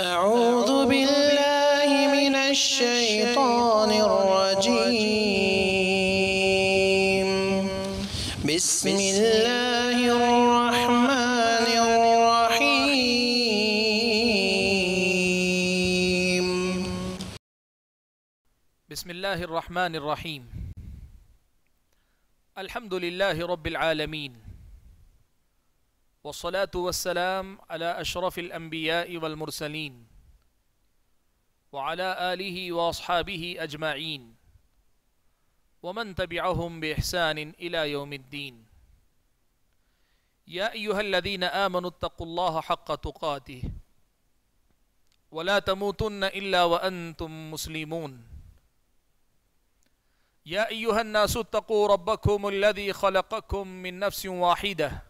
أعوذ بالله من الشيطان الرجيم بسم الله الرحمن الرحيم بسم الله الرحمن الرحيم الحمد لله رب العالمين والصلاة والسلام على أشرف الأنبياء والمرسلين وعلى آله وأصحابه أجمعين ومن تبعهم بإحسان إلى يوم الدين يا أيها الذين آمنوا اتقوا الله حق تقاته ولا تموتن إلا وأنتم مسلمون يا أيها الناس اتقوا ربكم الذي خلقكم من نفس واحدة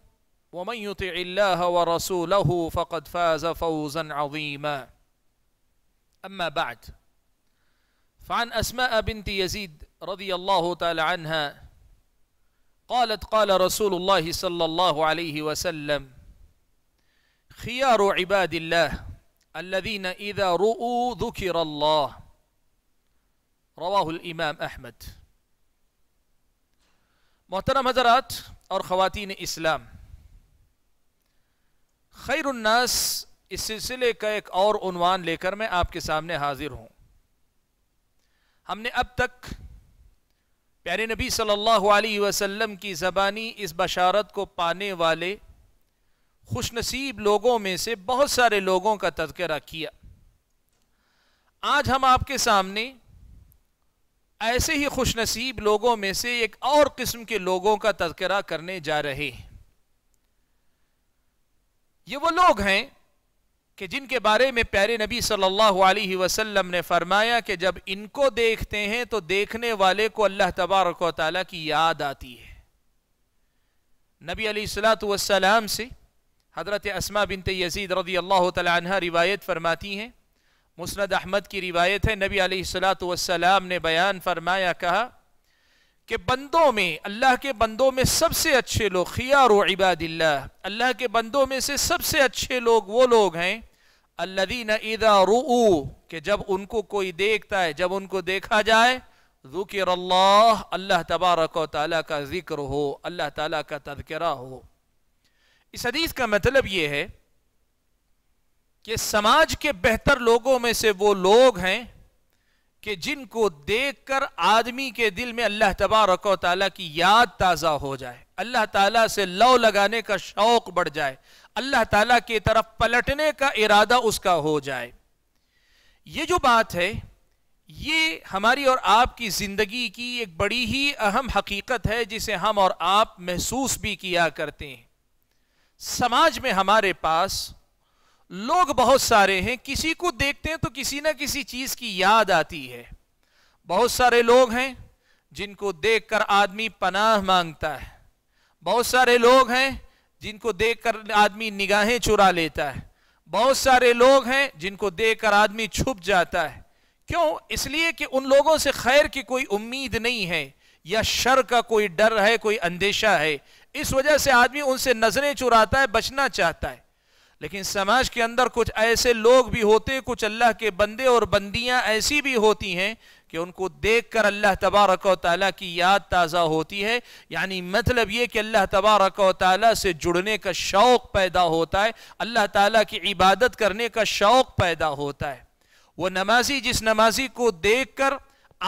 ومن يطع الله ورسوله فقد فاز فوزا عظيما أما بعد فعن أسماء بنت يزيد رضي الله تعالى عنها قالت قال رسول الله صلى الله عليه وسلم خيار عباد الله الذين إذا رؤوا ذكر الله رواه الإمام أحمد محترم حضرات اور خواتین اسلام खैरनास इस सिलसिले का एक और उनवान लेकर मैं आपके सामने हाजिर हूं हमने अब तक प्यारे नबी सल्लल्लाहु अलैहि वसल्लम की ज़बानी इस बशारत को पाने वाले खुशनसीब लोगों में से बहुत सारे लोगों का तस्करा किया आज हम आपके सामने ऐसे ही खुशनसीब लोगों में से एक और किस्म के लोगों का तस्करा करने जा रहे हैं ये वो लोग हैं कि जिनके बारे में प्यारे नबी सल्लल्लाहु अलैहि वसल्लम ने फरमाया कि जब इनको देखते हैं तो देखने वाले को अल्लाह तबारक ताली की याद आती है नबी सलाम से हज़रत असमा बिनत यजीद रदी अल्लाह तह रिवायत फरमाती हैं मुस्द अहमद की रिवायत है नबी सलाम ने बयान फरमाया कहा कि बंदों में अल्लाह के बंदों में सबसे अच्छे लोग खियार इबादिल्ला अल्लाह के बंदों में से सबसे अच्छे लोग वो लोग हैं अल्लादीन रू के जब उनको कोई देखता है जब उनको देखा जाए जिक्र अल्लाह अल्लाह तबारक ताली का ज़िक्र हो अल्लाह तला का तदकरा हो इस हदीस का मतलब ये है कि समाज के बेहतर लोगों में से वो लोग हैं कि जिनको देखकर आदमी के दिल में अल्लाह तबारक ताली की याद ताज़ा हो जाए अल्लाह ताला से लौ लगाने का शौक बढ़ जाए अल्लाह ताला की तरफ पलटने का इरादा उसका हो जाए ये जो बात है ये हमारी और आपकी ज़िंदगी की एक बड़ी ही अहम हकीकत है जिसे हम और आप महसूस भी किया करते हैं समाज में हमारे पास लोग बहुत सारे हैं किसी को देखते हैं तो किसी ना किसी चीज की याद आती है बहुत सारे लोग हैं जिनको देखकर आदमी पनाह मांगता है बहुत सारे लोग हैं जिनको देखकर आदमी निगाहें चुरा लेता है बहुत सारे लोग हैं जिनको देखकर आदमी छुप जाता है क्यों इसलिए कि उन लोगों से खैर की कोई उम्मीद नहीं है या शर का कोई डर है कोई अंदेशा है इस वजह से आदमी उनसे नजरें चुराता है बचना चाहता है लेकिन समाज के अंदर कुछ ऐसे लोग भी होते कुछ अल्लाह के बंदे और बंदियां ऐसी भी होती हैं कि उनको देखकर अल्लाह तबारक ताली की याद ताज़ा होती है यानी मतलब ये कि अल्लाह तबारक ताली से जुड़ने का शौक़ पैदा होता है अल्लाह ताली की इबादत करने का शौक़ पैदा होता है वो नमाजी जिस नमाजी को देख कर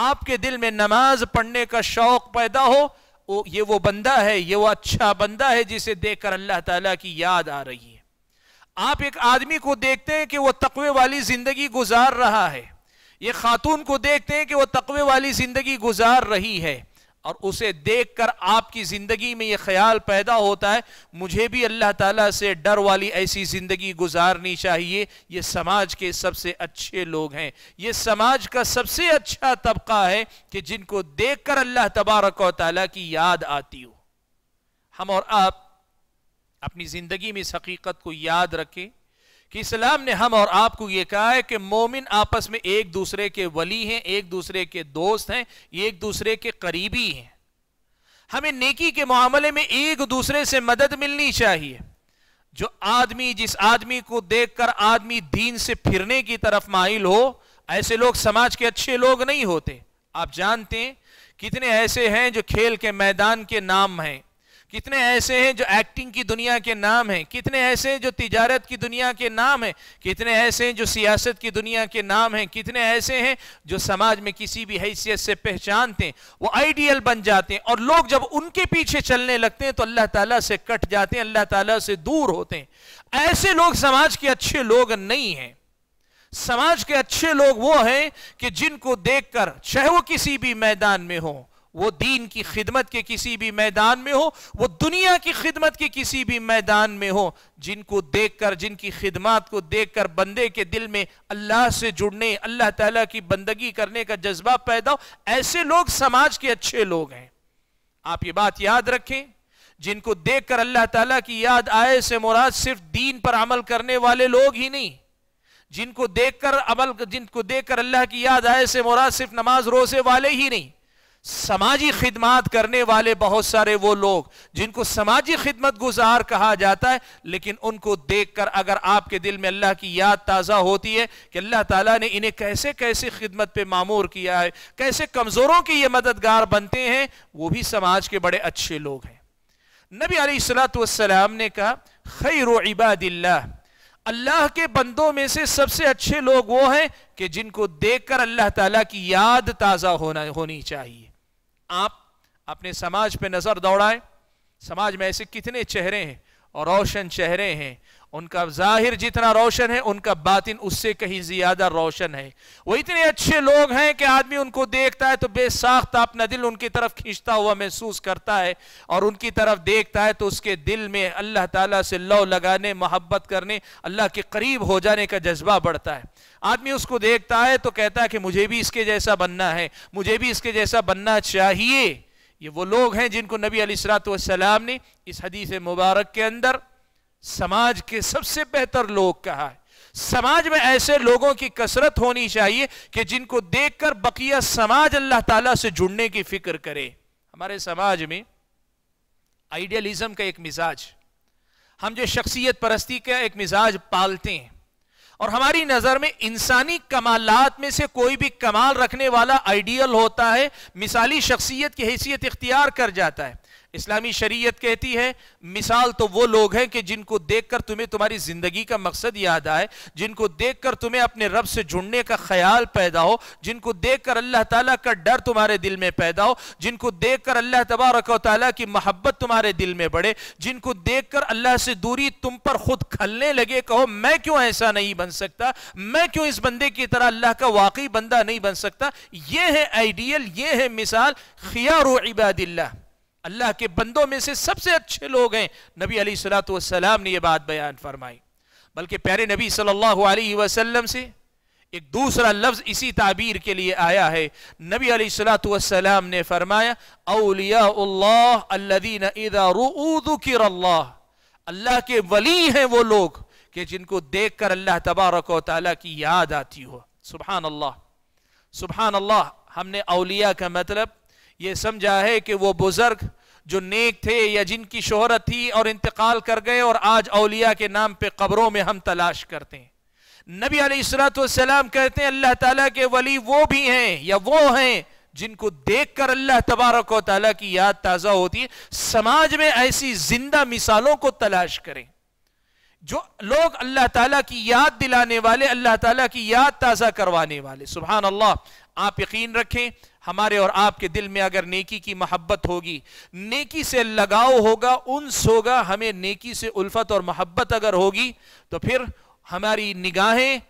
आपके दिल में नमाज पढ़ने का शौक़ पैदा हो वो ये वो बंदा है ये वो अच्छा बंदा है जिसे देख कर अल्लाह ताली की याद आ रही है आप एक आदमी को देखते हैं कि वह तकवे वाली जिंदगी गुजार रहा है ये खातून को देखते हैं कि वह तकवे वाली जिंदगी गुजार रही है और उसे देखकर आपकी ज़िंदगी में ये ख्याल पैदा होता है मुझे भी अल्लाह ताला से डर वाली ऐसी ज़िंदगी गुजारनी चाहिए ये समाज के सबसे अच्छे लोग हैं ये समाज का सबसे अच्छा तबका है कि जिनको देखकर अल्लाह तबारक ताला की याद आती हो हम और आप अपनी ज़िंदगी में इस हकीकत को याद रखें कि इस्लाम ने हम और आपको यह कहा है कि मोमिन आपस में एक दूसरे के वली हैं एक दूसरे के दोस्त हैं एक दूसरे के करीबी हैं हमें नेकी के मामले में एक दूसरे से मदद मिलनी चाहिए जो आदमी जिस आदमी को देखकर आदमी दीन से फिरने की तरफ माइल हो ऐसे लोग समाज के अच्छे लोग नहीं होते आप जानते हैं कितने ऐसे हैं जो खेल के मैदान के नाम हैं कितने ऐसे हैं जो एक्टिंग की दुनिया के नाम हैं कितने ऐसे हैं जो तिजारत की दुनिया के नाम हैं कितने ऐसे हैं जो सियासत की दुनिया के नाम हैं कितने ऐसे हैं जो समाज में किसी भी हैसियत से पहचानते हैं वो आइडियल बन जाते हैं और लोग जब उनके पीछे चलने लगते हैं तो अल्लाह ताला से कट जाते हैं अल्लाह ताला से दूर होते हैं ऐसे लोग समाज के अच्छे लोग नहीं हैं समाज के अच्छे लोग वो हैं कि जिनको देखकर चाहे वो किसी भी मैदान में हो वो दीन की खिदमत के किसी भी मैदान में हो वो दुनिया की खिदमत के किसी भी मैदान में हो जिनको देखकर जिनकी खिदमत को देखकर बंदे के दिल में अल्लाह से जुड़ने अल्लाह ताला की बंदगी करने का जज्बा पैदा हो ऐसे लोग समाज के अच्छे लोग हैं आप ये बात याद रखें जिनको देखकर अल्लाह ताला की याद आए से मुराद सिर्फ दीन पर अमल करने वाले लोग ही नहीं जिनको देखकर अमल जिनको देखकर अल्लाह की याद आए से मुराद सिर्फ नमाज रोजे वाले ही नहीं समाजी खिदमत करने वाले बहुत सारे वो लोग जिनको समाजी खिदमत गुजार कहा जाता है लेकिन उनको देखकर अगर आपके दिल में अल्लाह की याद ताज़ा होती है कि अल्लाह ताला ने इन्हें कैसे कैसे खिदमत पे मामूर किया है कैसे कमज़ोरों की ये मददगार बनते हैं वो भी समाज के बड़े अच्छे लोग हैं नबी अलैहिस्सलाम ने कहा खैर इबादिल्ला अल्लाह के बंदों में से सबसे अच्छे लोग वो हैं कि जिनको देखकर अल्लाह ताला की याद ताज़ा होना होनी चाहिए आप अपने समाज पे नज़र दौड़ाएं समाज में ऐसे कितने चेहरे हैं और रोशन चेहरे हैं उनका जाहिर जितना रोशन है उनका बातिन उससे कहीं ज्यादा रोशन है वो इतने अच्छे लोग हैं कि आदमी उनको देखता है तो बेसाख्ता अपना दिल उनकी तरफ खींचता हुआ महसूस करता है और उनकी तरफ देखता है तो उसके दिल में अल्लाह ताला से लौ लगाने मोहब्बत करने अल्लाह के करीब हो जाने का जज्बा बढ़ता है आदमी उसको देखता है तो कहता है कि मुझे भी इसके जैसा बनना है मुझे भी इसके जैसा बनना चाहिए ये वो लोग हैं जिनको नबी अलीसलाम ने इस हदीस मुबारक के अंदर समाज के सबसे बेहतर लोग कहा है समाज में ऐसे लोगों की कसरत होनी चाहिए कि जिनको देखकर बकिया समाज अल्लाह ताला से जुड़ने की फिक्र करे हमारे समाज में आइडियलिज्म का एक मिजाज हम जो शख्सियत परस्ती का एक मिजाज पालते हैं और हमारी नज़र में इंसानी कमालात में से कोई भी कमाल रखने वाला आइडियल होता है मिसाली शख्सियत की हैसियत इख्तियार कर जाता है इस्लामी शरीयत कहती है मिसाल तो वो लोग हैं कि जिनको देखकर तुम्हें तुम्हारी ज़िंदगी का मकसद याद आए जिनको देखकर तुम्हें अपने रब से जुड़ने का ख्याल पैदा हो जिनको देखकर अल्लाह ताला का डर तुम्हारे दिल में पैदा हो जिनको देखकर अल्लाह तबारक ताली की मोहब्बत तुम्हारे दिल में बढ़े जिनको कर अल्लाह से दूरी तुम पर खुद खलने लगे कहो मैं क्यों ऐसा नहीं बन सकता मैं क्यों इस बंदे की तरह अल्लाह का वाकई बंदा नहीं बन सकता ये है आइडियल ये है मिसाल खियार इबादिल्ला अल्लाह के बंदों में से सबसे अच्छे लोग हैं नबी अली सलाम ने यह बात बयान फरमाई बल्कि प्यारे नबी सल्लल्लाहु अलैहि वसल्लम से एक दूसरा लफ्ज़ इसी ताबीर के लिए आया है नबी सलाम ने फरमाया अल्लाह के वली हैं वो लोग कि जिनको देख कर अल्लाह तबारक की याद आती हो सुबहान अल्लाह सुबहान अल्लाह हमने अलिया का मतलब ये समझा है कि वो बुजुर्ग जो नेक थे या जिनकी शोहरत थी और इंतकाल कर गए और आज अलिया के नाम पे कब्रों में हम तलाश करते हैं नबी अलैहिस्सलाम कहते हैं अल्लाह ताला के वली वो भी हैं या वो हैं जिनको देखकर अल्लाह तबारक ताला की याद ताज़ा होती है समाज में ऐसी जिंदा मिसालों को तलाश करें जो लोग अल्लाह ताला की याद दिलाने वाले अल्लाह ताला की याद ताज़ा करवाने वाले सुबह अल्लाह आप यकीन रखें हमारे और आपके दिल में अगर नेकी की मोहब्बत होगी नेकी से लगाव होगा उन्स होगा हमें नेकी से उल्फत और मोहब्बत अगर होगी तो फिर हमारी निगाहें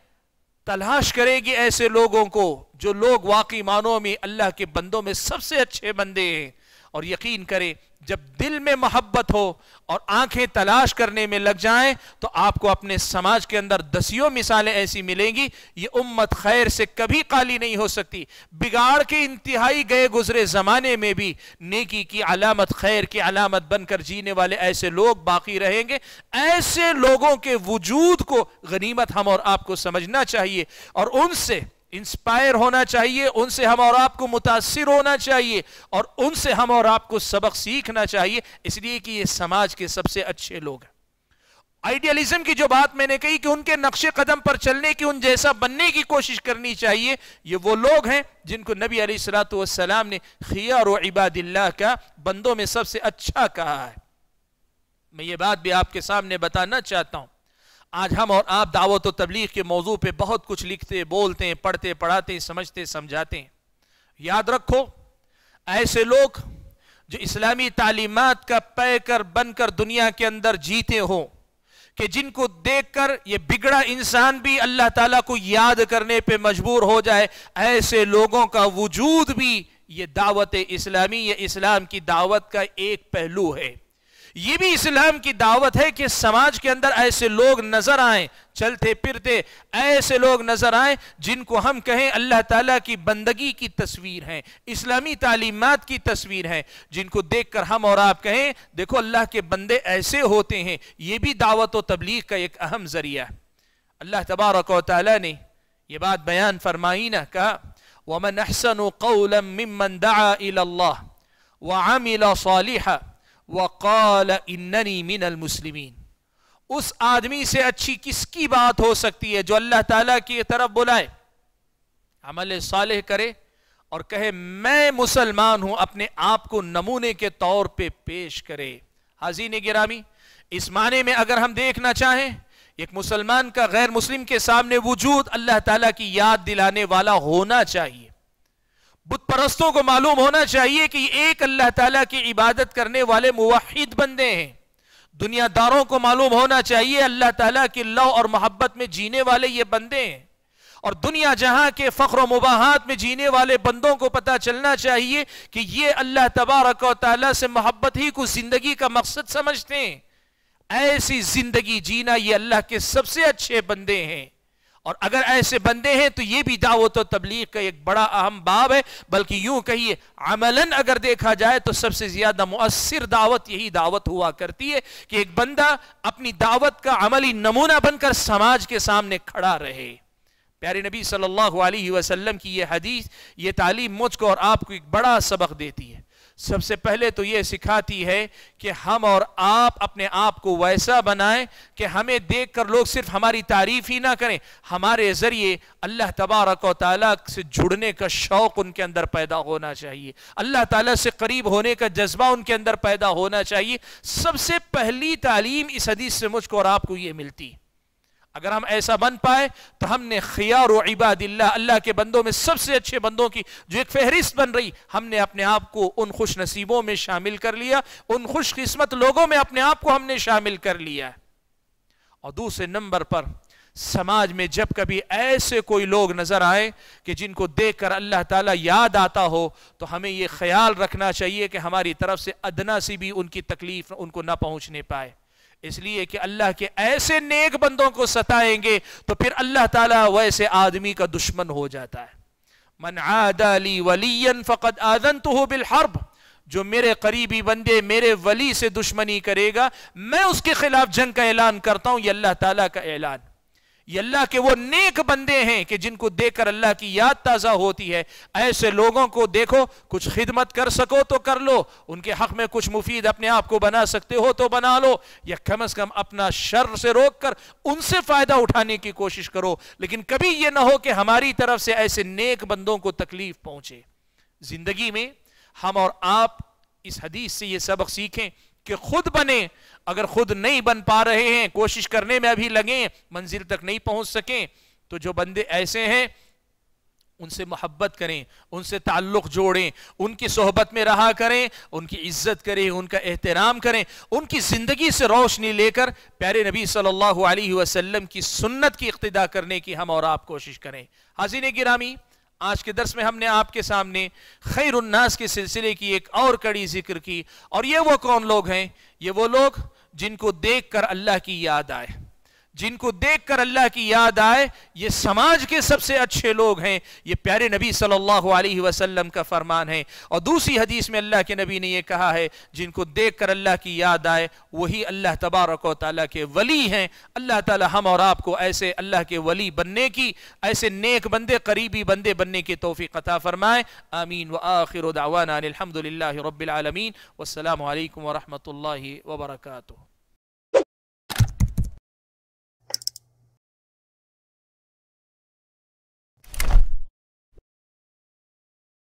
तलाश करेगी ऐसे लोगों को जो लोग वाकई मानों में अल्लाह के बंदों में सबसे अच्छे बंदे हैं और यकीन करे जब दिल में मोहब्बत हो और आंखें तलाश करने में लग जाएं तो आपको अपने समाज के अंदर दसियों मिसालें ऐसी मिलेंगी ये उम्मत खैर से कभी काली नहीं हो सकती बिगाड़ के इंतहाई गए गुजरे ज़माने में भी नेकी की अलामत खैर की अलामत बनकर जीने वाले ऐसे लोग बाकी रहेंगे ऐसे लोगों के वजूद को गनीमत हम और आपको समझना चाहिए और उनसे इंस्पायर होना चाहिए उनसे हम और आपको मुतासर होना चाहिए और उनसे हम और आपको सबक सीखना चाहिए इसलिए कि ये समाज के सबसे अच्छे लोग हैं आइडियलिज्म की जो बात मैंने कही कि उनके नक्शे कदम पर चलने की उन जैसा बनने की कोशिश करनी चाहिए ये वो लोग हैं जिनको नबी अलीसलाम ने खियार इबादिल्ला का बंदों में सबसे अच्छा कहा है मैं ये बात भी आपके सामने बताना चाहता हूं आज हम और आप दावत तबलीग के मौजू पे बहुत कुछ लिखते बोलते हैं पढ़ते पढ़ाते समझते समझाते हैं याद रखो ऐसे लोग जो इस्लामी तालीमत का पैकर बनकर दुनिया के अंदर जीते हो कि जिनको देखकर ये बिगड़ा इंसान भी अल्लाह ताला को याद करने पे मजबूर हो जाए ऐसे लोगों का वजूद भी ये दावत इस्लामी या इस्लाम की दावत का एक पहलू है यह भी इस्लाम की दावत है कि समाज के अंदर ऐसे लोग नजर आए चलते फिरते ऐसे लोग नजर आए जिनको हम कहें अल्लाह ताला की बंदगी की तस्वीर है इस्लामी तालीमत की तस्वीर है जिनको देखकर हम और आप कहें देखो अल्लाह के बंदे ऐसे होते हैं यह भी दावत व तबलीग का एक अहम जरिया है अल्लाह तबारक ताली ने यह बात बयान फरमाई ना कहा वमन अहसन कौलम मिमन दा व आमिला सालिहा वक़ाल इन्नी मिनल मुस्लिमीन उस आदमी से अच्छी किसकी बात हो सकती है जो अल्लाह ताला की तरफ बुलाए अमल साले करे और कहे मैं मुसलमान हूं अपने आप को नमूने के तौर पे पेश करे हाजी ने गिरामी इस माने में अगर हम देखना चाहें एक मुसलमान का गैर मुस्लिम के सामने वजूद अल्लाह ताला की याद दिलाने वाला होना चाहिए बुत परस्तों को मालूम होना चाहिए कि एक अल्लाह ताला की इबादत करने वाले मुवाहिद बंदे हैं दुनियादारों को मालूम होना चाहिए अल्लाह ताला की लव और मोहब्बत में जीने वाले ये बंदे हैं और दुनिया जहां के फ़ख्र मुबाहत में जीने वाले बंदों को पता चलना चाहिए कि ये अल्लाह तबारक ताली से मोहब्बत ही को ज़िंदगी का मकसद समझते हैं ऐसी ज़िंदगी जीना ये अल्लाह के सबसे अच्छे बंदे हैं और अगर ऐसे बंदे हैं तो ये भी दावत और तबलीग का एक बड़ा अहम बाब है बल्कि यूं कहिए अमलन अगर देखा जाए तो सबसे ज्यादा मुसर दावत यही दावत हुआ करती है कि एक बंदा अपनी दावत का अमली नमूना बनकर समाज के सामने खड़ा रहे प्यारे नबी सल्लल्लाहु अलैहि वसल्लम की यह हदीस ये तालीम मुझको और आपको एक बड़ा सबक देती है सबसे पहले तो ये सिखाती है कि हम और आप अपने आप को वैसा बनाएं कि हमें देखकर लोग सिर्फ हमारी तारीफ ही ना करें हमारे ज़रिए अल्लाह तबारक से जुड़ने का शौक़ उनके अंदर पैदा होना चाहिए अल्लाह ताला से करीब होने का जज्बा उनके अंदर पैदा होना चाहिए सबसे पहली तालीम इस हदीस से मुझको और आपको ये मिलती है अगर हम ऐसा बन पाए तो हमने खियार इबादिल्ला अल्लाह के बंदों में सबसे अच्छे बंदों की जो एक फहरिस्त बन रही हमने अपने आप को उन खुश नसीबों में शामिल कर लिया उन खुशकिस्मत लोगों में अपने आप को हमने शामिल कर लिया और दूसरे नंबर पर समाज में जब कभी ऐसे कोई लोग नजर आए कि जिनको देखकर अल्लाह ताला याद आता हो तो हमें यह ख्याल रखना चाहिए कि हमारी तरफ से अदना सी भी उनकी तकलीफ उनको ना पहुंचने पाए इसलिए कि अल्लाह के ऐसे नेक बंदों को सताएंगे तो फिर अल्लाह ताला वैसे आदमी का दुश्मन हो जाता है मन आदाली वलीन फ़कत आदन तो हो बिलहरब जो मेरे करीबी बंदे मेरे वली से दुश्मनी करेगा मैं उसके खिलाफ जंग का ऐलान करता हूं यह अल्लाह ताला का ऐलान ये अल्लाह के वो नेक बंदे हैं कि जिनको देखकर अल्लाह की याद ताज़ा होती है ऐसे लोगों को देखो कुछ खिदमत कर सको तो कर लो उनके हक में कुछ मुफीद अपने आप को बना सकते हो तो बना लो या कम अज़ कम अपना शर से रोक कर उनसे फ़ायदा उठाने की कोशिश करो लेकिन कभी यह ना हो कि हमारी तरफ से ऐसे नेक बंदों को तकलीफ़ पहुंचे ज़िंदगी में हम और आप इस हदीस से यह सबक सीखें कि खुद बने अगर खुद नहीं बन पा रहे हैं कोशिश करने में अभी लगे मंजिल तक नहीं पहुंच सकें तो जो बंदे ऐसे हैं उनसे मोहब्बत करें उनसे ताल्लुक़ जोड़ें उनकी सोहबत में रहा करें उनकी इज्जत करें उनका एहतराम करें उनकी ज़िंदगी से रोशनी लेकर प्यारे नबी सल्लल्लाहु अलैहि वसल्लम की सुन्नत की इक्तदा करने की हम और आप कोशिश करें हाजिर गिरामी आज के दर्श में हमने आपके सामने खैर उन्नास के सिलसिले की एक और कड़ी जिक्र की और ये वो कौन लोग हैं ये वो लोग जिनको देखकर अल्लाह की याद आए जिनको देखकर अल्लाह की याद आए ये समाज के सबसे अच्छे लोग हैं ये प्यारे नबी सल्लल्लाहु अलैहि वसल्लम का फरमान है और दूसरी हदीस में अल्लाह के नबी ने यह कहा है जिनको देखकर अल्लाह की याद आए वही अल्लाह तबारक ताली के वली हैं अल्लाह ताला हम और आपको ऐसे अल्लाह के वली बनने की ऐसे नेक बंदे करीबी बंदे बनने की तोफ़ी कथा फ़रमाए आमीन व आखिर दावाना अलहमदिल्ला रबालमीन वालकम वरहमल वर्का